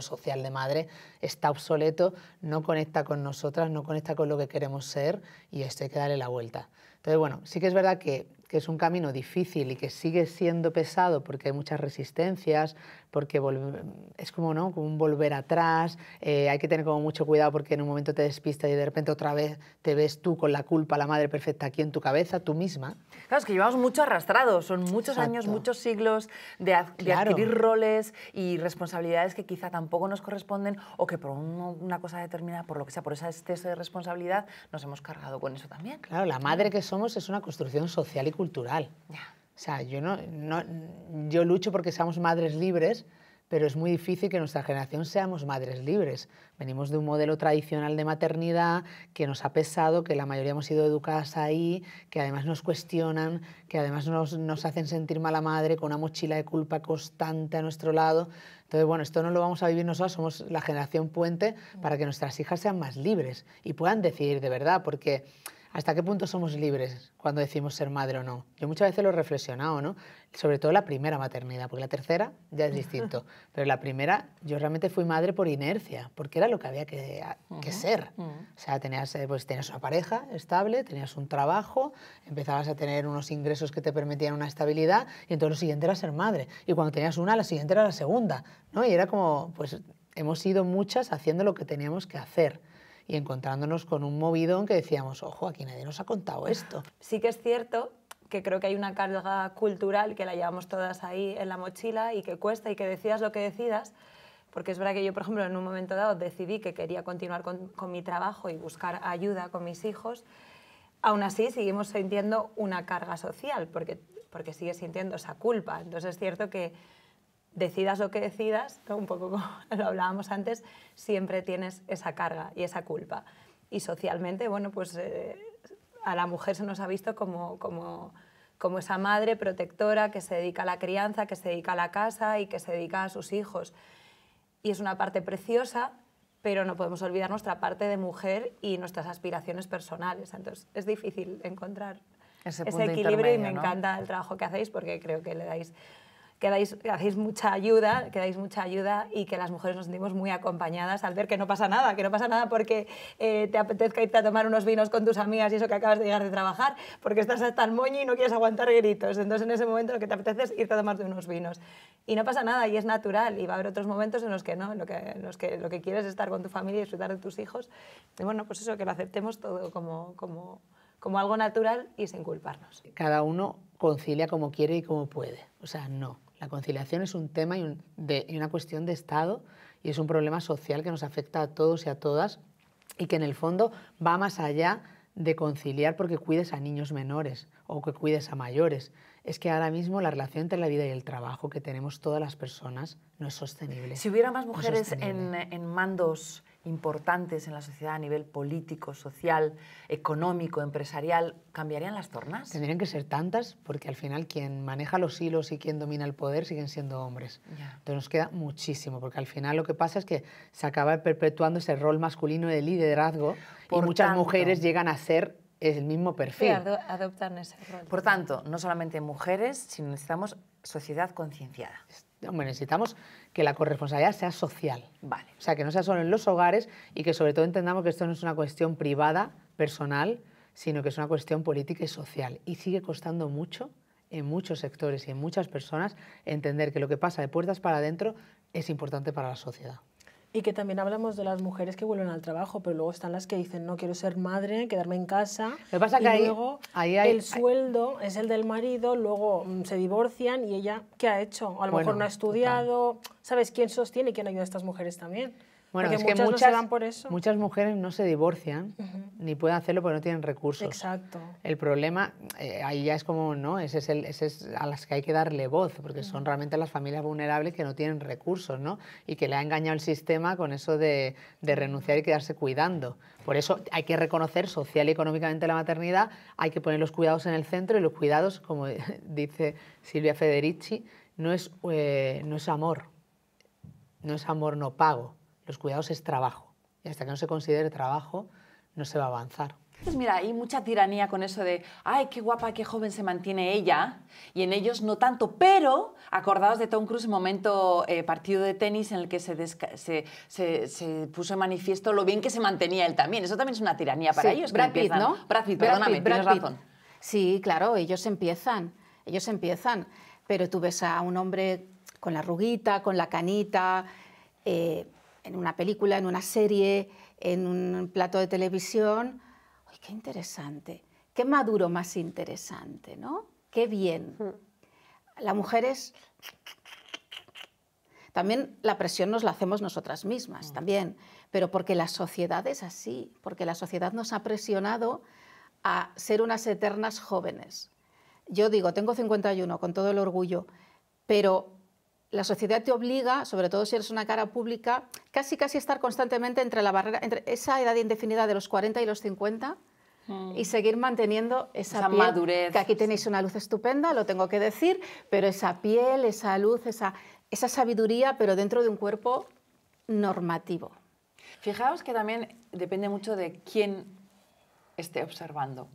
social de madre está obsoleto, no conecta con nosotras, no conecta con lo que queremos ser y esto hay que darle la vuelta. Entonces, bueno, sí que es verdad que que es un camino difícil y que sigue siendo pesado porque hay muchas resistencias, porque es como, ¿no? como un volver atrás, eh, hay que tener como mucho cuidado porque en un momento te despistas y de repente otra vez te ves tú con la culpa, la madre perfecta aquí en tu cabeza, tú misma. Claro, es que llevamos mucho arrastrado, son muchos años, muchos siglos de, adquirir roles y responsabilidades que quizá tampoco nos corresponden o que por una cosa determinada, por lo que sea, por ese exceso de responsabilidad, nos hemos cargado con eso también. Claro, la madre que somos es una construcción social y cultural. O sea, yo, no, no, yo lucho porque seamos madres libres, pero es muy difícil que nuestra generación seamos madres libres. Venimos de un modelo tradicional de maternidad que nos ha pesado, que la mayoría hemos sido educadas ahí, que además nos cuestionan, que además nos, nos hacen sentir mala madre con una mochila de culpa constante a nuestro lado. Entonces, bueno, esto no lo vamos a vivir nosotros, somos la generación puente mm. para que nuestras hijas sean más libres y puedan decidir de verdad, porque ¿Hasta qué punto somos libres cuando decimos ser madre o no? Yo muchas veces lo he reflexionado, ¿no? Sobre todo la primera maternidad, porque la tercera ya es distinto. Pero la primera, yo realmente fui madre por inercia, porque era lo que había que, ser. O sea, tenías, eh, pues, tenías una pareja estable, tenías un trabajo, empezabas a tener unos ingresos que te permitían una estabilidad, y entonces lo siguiente era ser madre. Y cuando tenías una, la siguiente era la segunda, ¿no? Y era como, pues hemos ido muchas haciendo lo que teníamos que hacer y encontrándonos con un movidón que decíamos, ojo, aquí nadie nos ha contado esto. Sí que es cierto que creo que hay una carga cultural que la llevamos todas ahí en la mochila y que cuesta y que decidas lo que decidas, porque es verdad que yo, por ejemplo, en un momento dado decidí que quería continuar con, mi trabajo y buscar ayuda con mis hijos, aún así seguimos sintiendo una carga social, porque, porque sigue sintiendo esa culpa. Entonces es cierto que decidas lo que decidas, un poco como lo hablábamos antes, siempre tienes esa carga y esa culpa. Y socialmente, bueno, pues eh, a la mujer se nos ha visto como, como, como esa madre protectora que se dedica a la crianza, que se dedica a la casa y que se dedica a sus hijos. Y es una parte preciosa, pero no podemos olvidar nuestra parte de mujer y nuestras aspiraciones personales. Entonces, es difícil encontrar ese, equilibrio y me encanta el trabajo que hacéis porque creo que le dais que, dais, hacéis mucha ayuda, que mucha ayuda y que las mujeres nos sentimos muy acompañadas al ver que no pasa nada, que no pasa nada porque eh, te apetezca irte a tomar unos vinos con tus amigas y eso que acabas de llegar de trabajar, porque estás hasta el moño y no quieres aguantar gritos. Entonces en ese momento lo que te apetece es irte a tomarte unos vinos. Y no pasa nada y es natural y va a haber otros momentos en los que no, en, que, los que lo que quieres es estar con tu familia y disfrutar de tus hijos. Y bueno, pues eso, que lo aceptemos todo como... como como algo natural y sin culparnos. Cada uno concilia como quiere y como puede. O sea, no. La conciliación es un tema y, una cuestión de Estado y es un problema social que nos afecta a todos y a todas y que en el fondo va más allá de conciliar porque cuides a niños menores o que cuides a mayores es que ahora mismo la relación entre la vida y el trabajo que tenemos todas las personas no es sostenible. Si hubiera más mujeres en, mandos importantes en la sociedad a nivel político, social, económico, empresarial, ¿cambiarían las tornas? Tendrían que ser tantas porque al final quien maneja los hilos y quien domina el poder siguen siendo hombres. Entonces nos queda muchísimo porque al final lo que pasa es que se acaba perpetuando ese rol masculino de liderazgo y muchas mujeres llegan a ser es el mismo perfil. Por tanto, no solamente mujeres, sino necesitamos sociedad concienciada. necesitamos que la corresponsabilidad sea social. Vale. O sea, que no sea solo en los hogares y que sobre todo entendamos que esto no es una cuestión privada, personal, sino que es una cuestión política y social. Y sigue costando mucho en muchos sectores y en muchas personas entender que lo que pasa de puertas para adentro es importante para la sociedad y que también hablamos de las mujeres que vuelven al trabajo, pero luego están las que dicen, no quiero ser madre, quedarme en casa. Lo pasa y que luego el sueldo es el del marido, luego mm, se divorcian y ella, ¿qué ha hecho? A lo mejor no ha estudiado, ¿sabes quién sostiene y quién ayuda a estas mujeres también? Bueno, es que muchas, por eso. muchas mujeres no se divorcian ni pueden hacerlo porque no tienen recursos. Exacto. El problema, eh, ahí ya es como, ¿no? Ese es, el, es a las que hay que darle voz, porque son realmente las familias vulnerables que no tienen recursos, ¿no? Y que le ha engañado el sistema con eso de, renunciar y quedarse cuidando. Por eso hay que reconocer social y económicamente la maternidad, hay que poner los cuidados en el centro y los cuidados, como dice Silvia Federici, no es, eh, no es amor, no es amor no pago los cuidados es trabajo. Y hasta que no se considere trabajo, no se va a avanzar. Pues mira, hay mucha tiranía con eso de, ay, qué guapa, qué joven se mantiene ella, y en ellos no tanto, pero acordados de Tom Cruise momento eh, partido de tenis en el que se, se, puso en manifiesto lo bien que se mantenía él también. Eso también es una tiranía para ellos. Brad Pitt, ¿no? Brad Pitt, perdóname, tienes razón. Sí, claro, ellos empiezan, ellos empiezan, pero tú ves a un hombre con la ruguita, con la canita, eh, en una película, en una serie, en un plato de televisión. ¡Ay, qué interesante! ¡Qué maduro más interesante, ¿no? ¡Qué bien! La mujer es... También la presión nos la hacemos nosotras mismas, mm. también, pero porque la sociedad es así, porque la sociedad nos ha presionado a ser unas eternas jóvenes. Yo digo, tengo 51 con todo el orgullo, pero la sociedad te obliga, sobre todo si eres una cara pública, casi casi estar constantemente entre la barrera, entre esa edad indefinida de los 40 y los 50 y mm. seguir manteniendo esa, madurez. Que aquí tenéis una luz estupenda, lo tengo que decir, pero esa piel, esa luz, esa, esa sabiduría, pero dentro de un cuerpo normativo. Fijaos que también depende mucho de quién esté observando.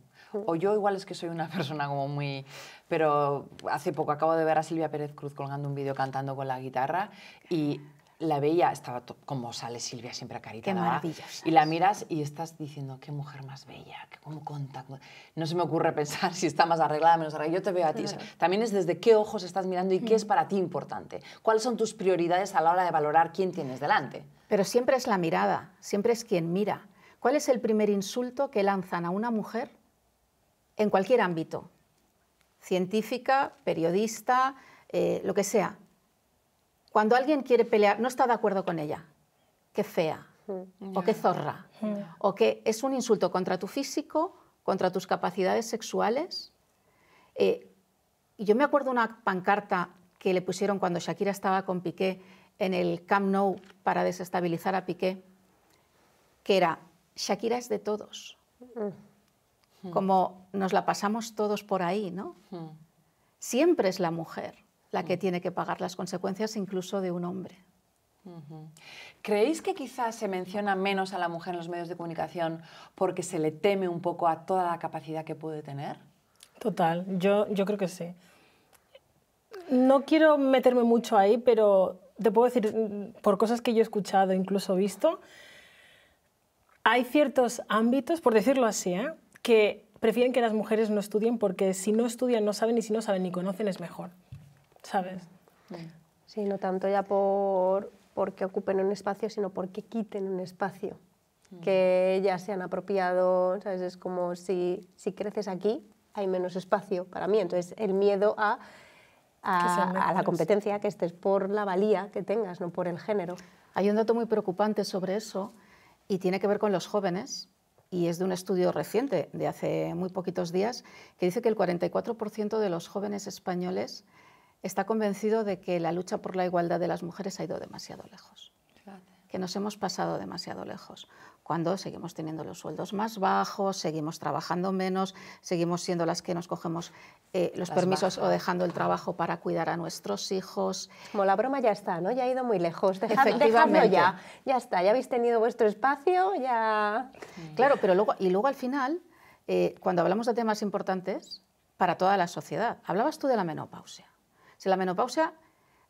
O yo igual es que soy una persona como muy... Pero hace poco acabo de ver a Silvia Pérez Cruz colgando un vídeo cantando con la guitarra y la veía, estaba como sale Silvia siempre a carita. Qué Y la miras y estás diciendo, qué mujer más bella, cómo conta. No se me ocurre pensar si está más arreglada, menos arreglada. Yo te veo a ti. también es desde qué ojos estás mirando y qué es mm. para ti importante. ¿Cuáles son tus prioridades a la hora de valorar quién tienes delante? Pero siempre es la mirada, siempre es quien mira. ¿Cuál es el primer insulto que lanzan a una mujer en cualquier ámbito, científica, periodista, eh, lo que sea. Cuando alguien quiere pelear, no está de acuerdo con ella, qué fea, o qué zorra, mm. o que es un insulto contra tu físico, contra tus capacidades sexuales. Eh, yo me acuerdo una pancarta que le pusieron cuando Shakira estaba con Piqué en el Camp Nou para desestabilizar a Piqué, que era, Shakira es de todos. Mm. Mm. como nos la pasamos todos por ahí, ¿no? Mm. Siempre es la mujer la que mm. tiene que pagar las consecuencias incluso de un hombre. ¿Creéis que quizás se menciona menos a la mujer en los medios de comunicación porque se le teme un poco a toda la capacidad que puede tener? Total, yo, yo creo que sí. No quiero meterme mucho ahí, pero te puedo decir, por cosas que yo he escuchado, incluso visto, hay ciertos ámbitos, por decirlo así, ¿eh? que prefieren que las mujeres no estudien porque si no estudian no saben y si no saben ni conocen es mejor, ¿sabes? Sí, no tanto ya por porque ocupen un espacio, sino porque quiten un espacio que ya se han apropiado, ¿sabes? Es como si, creces aquí hay menos espacio para mí, entonces el miedo a la competencia, que estés por la valía que tengas, no por el género. Hay un dato muy preocupante sobre eso y tiene que ver con los jóvenes, y es de un estudio reciente, de hace muy poquitos días, que dice que el 44% de los jóvenes españoles está convencido de que la lucha por la igualdad de las mujeres ha ido demasiado lejos, que nos hemos pasado demasiado lejos cuando seguimos teniendo los sueldos más bajos, seguimos trabajando menos, seguimos siendo las que nos cogemos eh, los permisos o dejando el trabajo para cuidar a nuestros hijos. Como la broma ya está, ¿no? Ya ha ido muy lejos. Dejad, Efectivamente. ya. Ya está, ya habéis tenido vuestro espacio, ya... Mm. Claro, pero luego, y luego al final, eh, cuando hablamos de temas importantes para toda la sociedad, hablabas tú de la menopausia. Si la menopausia,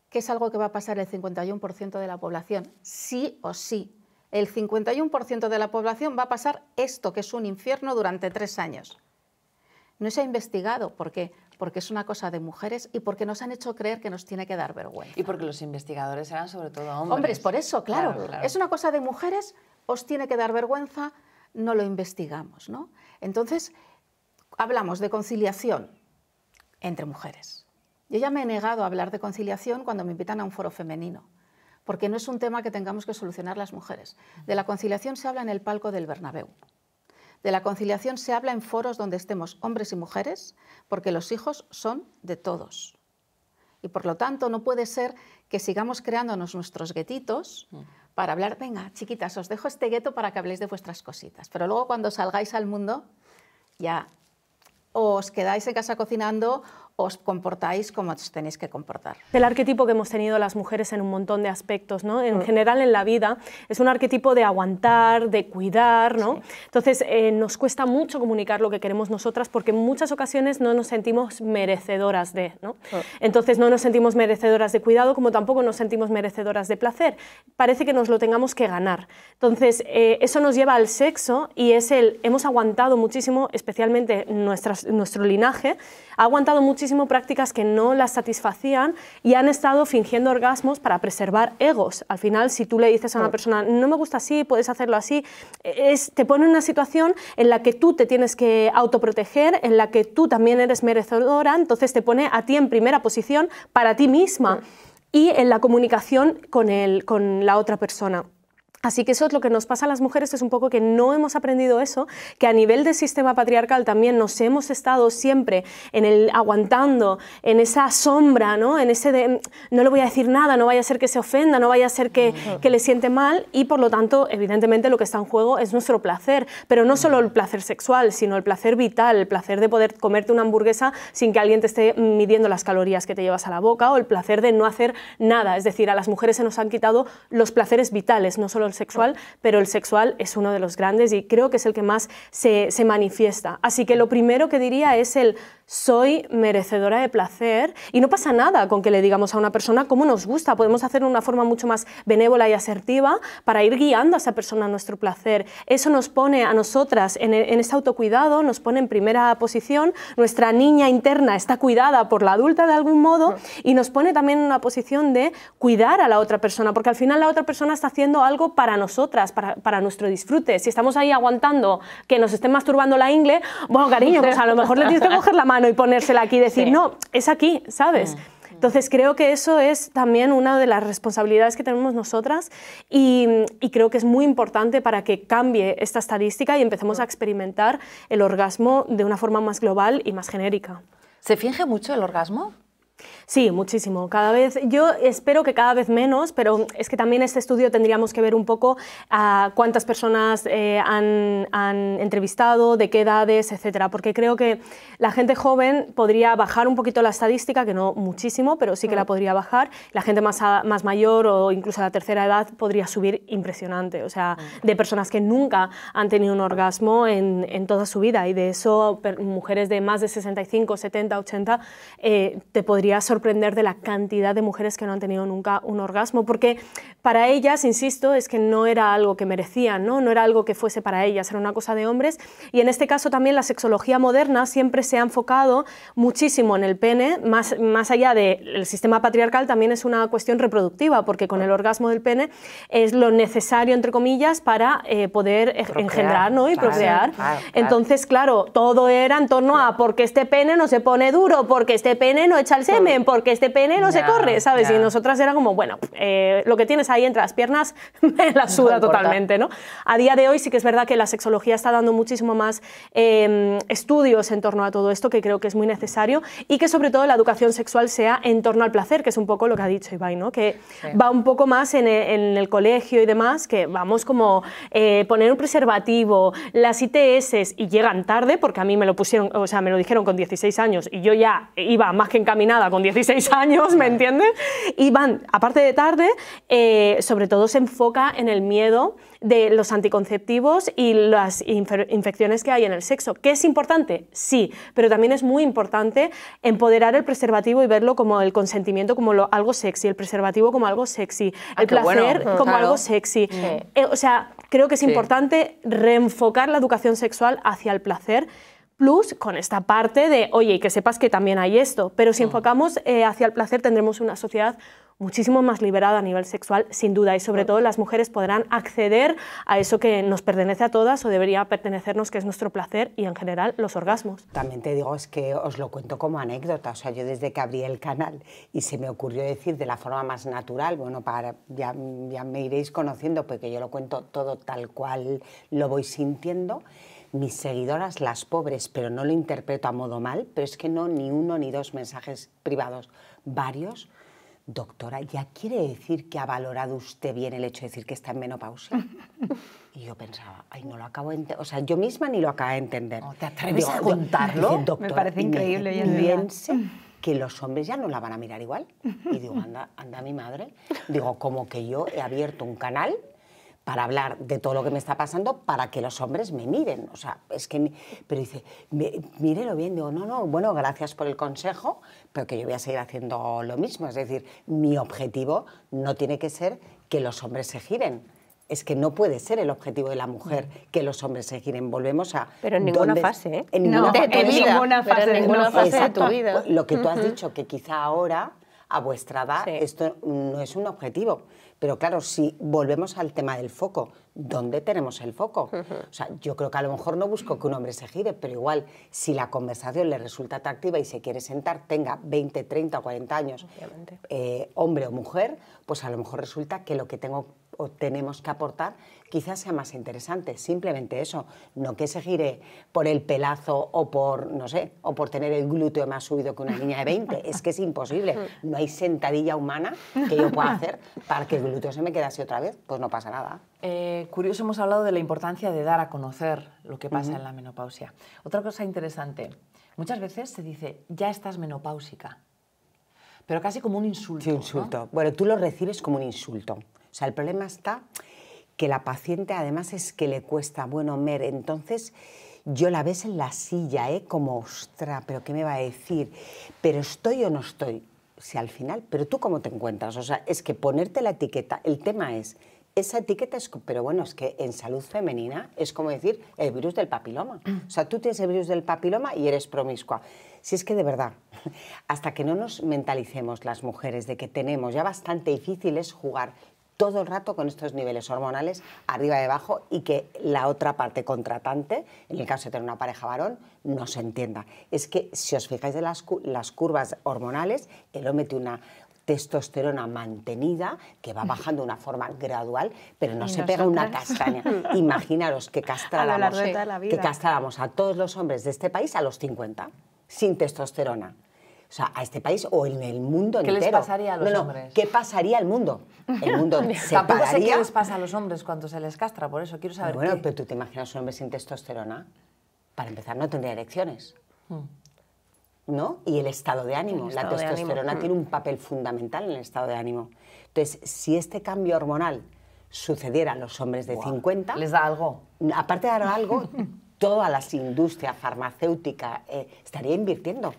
que es algo que va a pasar el 51% de la población, sí o sí, el 51% de la población va a pasar esto, que es un infierno, durante tres años. No se ha investigado, ¿por qué? Porque es una cosa de mujeres y porque nos han hecho creer que nos tiene que dar vergüenza. Y porque los investigadores eran sobre todo hombres. Hombres, por eso, claro. Es una cosa de mujeres, os tiene que dar vergüenza, no lo investigamos, ¿no? Entonces, hablamos de conciliación entre mujeres. Yo ya me he negado a hablar de conciliación cuando me invitan a un foro femenino porque no es un tema que tengamos que solucionar las mujeres. De la conciliación se habla en el palco del Bernabéu. De la conciliación se habla en foros donde estemos hombres y mujeres, porque los hijos son de todos. Y por lo tanto no puede ser que sigamos creándonos nuestros guetitos para hablar, venga, chiquitas, os dejo este gueto para que habléis de vuestras cositas. Pero luego cuando salgáis al mundo, ya os quedáis en casa cocinando os comportáis como os tenéis que comportar. El arquetipo que hemos tenido las mujeres en un montón de aspectos, ¿no? En mm. general en la vida, es un arquetipo de aguantar, de cuidar, ¿no? Entonces, eh, nos cuesta mucho comunicar lo que queremos nosotras porque en muchas ocasiones no nos sentimos merecedoras de, ¿no? Mm. Entonces, no nos sentimos merecedoras de cuidado como tampoco nos sentimos merecedoras de placer. Parece que nos lo tengamos que ganar. Entonces, eh, eso nos lleva al sexo y es el, hemos aguantado muchísimo, especialmente nuestras, nuestro linaje, ha aguantado muchísimo prácticas que no las satisfacían y han estado fingiendo orgasmos para preservar egos. Al final, si tú le dices a una persona, no me gusta así, puedes hacerlo así, es, te pone en una situación en la que tú te tienes que autoproteger, en la que tú también eres merecedora, entonces te pone a ti en primera posición para ti misma y en la comunicación con, el, con la otra persona. Así que eso es lo que nos pasa a las mujeres, es un poco que no hemos aprendido eso, que a nivel del sistema patriarcal también nos hemos estado siempre en el aguantando, en esa sombra, ¿no? En ese de no le voy a decir nada, no vaya a ser que se ofenda, no vaya a ser que, le siente mal y por lo tanto, evidentemente lo que está en juego es nuestro placer, pero no solo el placer sexual, sino el placer vital, el placer de poder comerte una hamburguesa sin que alguien te esté midiendo las calorías que te llevas a la boca o el placer de no hacer nada, es decir, a las mujeres se nos han quitado los placeres vitales, no solo sexual, pero el sexual es uno de los grandes y creo que es el que más se, se manifiesta. Así que lo primero que diría es el soy merecedora de placer y no pasa nada con que le digamos a una persona cómo nos gusta, podemos hacerlo de una forma mucho más benévola y asertiva para ir guiando a esa persona a nuestro placer. Eso nos pone a nosotras en, en ese autocuidado, nos pone en primera posición, nuestra niña interna está cuidada por la adulta de algún modo y nos pone también en una posición de cuidar a la otra persona, porque al final la otra persona está haciendo algo para nosotras, para, para nuestro disfrute. Si estamos ahí aguantando que nos estén masturbando la ingle, bueno, cariño, pues a lo mejor le tienes que coger la mano y ponérsela aquí y decir, no, es aquí, ¿sabes? Mm. Entonces creo que eso es también una de las responsabilidades que tenemos nosotras y, y, creo que es muy importante para que cambie esta estadística y empecemos a experimentar el orgasmo de una forma más global y más genérica. ¿Se finge mucho el orgasmo? Sí, muchísimo. Cada vez, yo espero que cada vez menos, pero es que también este estudio tendríamos que ver un poco a ah, cuántas personas eh, han, entrevistado, de qué edades, etcétera, porque creo que la gente joven podría bajar un poquito la estadística, que no muchísimo, pero sí que la podría bajar. La gente más, más mayor o incluso a la tercera edad podría subir impresionante, o sea, de personas que nunca han tenido un orgasmo en, toda su vida y de eso mujeres de más de 65, 70, 80 te podría sorprender de la cantidad de mujeres que no han tenido nunca un orgasmo, porque para ellas, insisto, es que no era algo que merecían, ¿no? no era algo que fuese para ellas, era una cosa de hombres. Y en este caso también la sexología moderna siempre se ha enfocado muchísimo en el pene, más, más allá del sistema patriarcal, también es una cuestión reproductiva, porque con el orgasmo del pene es lo necesario, entre comillas, para eh, poder e-, engendrar ¿no? y procrear. Entonces, claro, todo era en torno a porque este pene no se pone duro, porque este pene no echa el porque este pene no se corre, ¿sabes? Y nosotras era como, bueno, eh, lo que tienes ahí entre las piernas me la suda totalmente, ¿no? A día de hoy sí que es verdad que la sexología está dando muchísimo más em, estudios en torno a todo esto, que creo que es muy necesario, y que sobre todo la educación sexual sea en torno al placer, que es un poco lo que ha dicho Ibai, ¿no? Que va un poco más e, en el, colegio y demás, que vamos como eh, poner un preservativo, las ITS, y llegan tarde, porque a mí me lo pusieron, o sea, me lo dijeron con 16 años, y yo ya iba más que encaminada con 16 años, ¿me entiendes? Y van, aparte de tarde, eh, sobre todo se enfoca en el miedo de los anticonceptivos y las infecciones que hay en el sexo. ¿Qué es importante? Sí, pero también es muy importante empoderar el preservativo y verlo como el consentimiento como algo sexy, el preservativo como algo sexy, ah, el placer como algo sexy. Eh, o sea, creo que es importante reenfocar la educación sexual hacia el placer plus con esta parte de, oye, y que sepas que también hay esto, pero si mm. enfocamos eh, hacia el placer tendremos una sociedad muchísimo más liberada a nivel sexual, sin duda, y sobre todo las mujeres podrán acceder a eso que nos pertenece a todas o debería pertenecernos, que es nuestro placer y en general los orgasmos. También te digo, es que os lo cuento como anécdota, o sea, yo desde que abrí el canal y se me ocurrió decir de la forma más natural, bueno, para, ya, ya me iréis conociendo porque yo lo cuento todo tal cual lo voy sintiendo mis seguidoras, las pobres, pero no lo interpreto a modo mal, pero es que no ni uno ni dos mensajes privados, varios. Doctora, ¿ya quiere decir que ha valorado usted bien el hecho de decir que está en menopausia? y yo pensaba, ay, no lo acabo de entender. O sea, yo misma ni lo acabo de entender. ¿Te atreves a contarlo? me parece increíble. piense que los hombres ya no la van a mirar igual. Y digo, anda, anda mi madre. Digo, como que yo he abierto un canal para hablar de todo lo que me está pasando para que los hombres me miren. O sea, es que. Pero dice, mírelo bien. Digo, no, no, bueno, gracias por el consejo, pero que yo voy a seguir haciendo lo mismo. Es decir, mi objetivo no tiene que ser que los hombres se giren. Es que no puede ser el objetivo de la mujer mm. que los hombres se giren. Volvemos a. Pero en ninguna fase, ¿eh? En ninguna, fase, en ninguna fase, en ninguna de tu vida. Lo que tú has dicho, que quizá ahora, a vuestra edad, esto no es un objetivo pero claro, si volvemos al tema del foco, ¿dónde tenemos el foco? O sea, yo creo que a lo mejor no busco que un hombre se gire, pero igual, si la conversación le resulta atractiva y se quiere sentar, tenga 20, 30 o 40 años, eh, hombre o mujer, pues a lo mejor resulta que lo que tengo o tenemos que aportar, quizás sea más interesante. Simplemente eso, no que se gire por el pelazo o por, no sé, o por tener el glúteo más subido que una niña de 20. es que es imposible. No hay sentadilla humana que yo pueda hacer para que el glúteo se me quedase otra vez. Pues no pasa nada. Eh, curioso, hemos hablado de la importancia de dar a conocer lo que pasa en la menopausia. Otra cosa interesante, muchas veces se dice, ya estás menopáusica pero casi como un insulto. Sí, insulto. Bueno, tú lo recibes como un insulto. O sea, el problema está que la paciente además es que le cuesta, bueno, Mer, entonces yo la ves en la silla, ¿eh? como, ostra, pero ¿qué me va a decir? ¿Pero estoy o no estoy? Si al final, pero tú cómo te encuentras, o sea, es que ponerte la etiqueta, el tema es, esa etiqueta es, pero bueno, es que en salud femenina es como decir el virus del papiloma. O sea, tú tienes el virus del papiloma y eres promiscua. Si es que de verdad, hasta que no nos mentalicemos las mujeres de que tenemos ya bastante difícil es jugar todo el rato con estos niveles hormonales arriba y abajo y que la otra parte contratante, en el caso de tener una pareja varón, no se entienda. Es que si os fijáis de las, curvas hormonales, el hombre tiene una testosterona mantenida que va bajando de una forma gradual, pero no se pega una castaña. Imaginaros que castráramos, que castráramos a todos los hombres de este país a los 50, sin testosterona o sea, a este país o en el mundo ¿Qué entero. ¿Qué les pasaría a los hombres? ¿Qué pasaría al mundo? El mundo se pararía? qué les pasa a los hombres cuando se les castra, por eso quiero saber. bueno, pero tú te imaginas un hombre sin testosterona. Para empezar, no tendría erecciones. Hmm. ¿No? Y el estado de ánimo. la testosterona hmm. tiene un papel fundamental en el estado de ánimo. Entonces, si este cambio hormonal sucediera a los hombres de 50. ¿Les da algo? Aparte de dar algo, toda la industria farmacéutica eh, estaría invirtiendo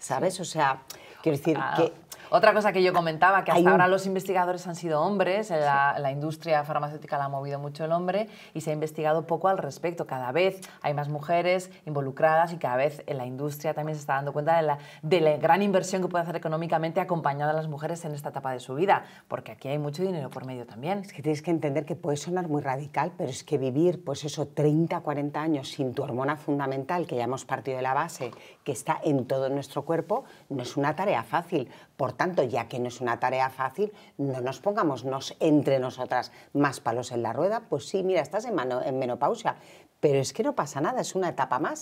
¿sabes? O sea, quiero decir ah. que otra cosa que yo comentaba, que hasta ahora los investigadores han sido hombres, la, industria farmacéutica la ha movido mucho el hombre y se ha investigado poco al respecto. Cada vez hay más mujeres involucradas y cada vez en la industria también se está dando cuenta de la, de la gran inversión que puede hacer económicamente acompañada a las mujeres en esta etapa de su vida, porque aquí hay mucho dinero por medio también. Es que tienes que entender que puede sonar muy radical, pero es que vivir, pues eso, 30, 40 años sin tu hormona fundamental, que ya hemos partido de la base, que está en todo nuestro cuerpo, no es una tarea fácil, por tanto, ya que no es una tarea fácil, no nos pongamos nos, entre nosotras más palos en la rueda. Pues sí, mira, estás en, en menopausia, pero es que no pasa nada, es una etapa más.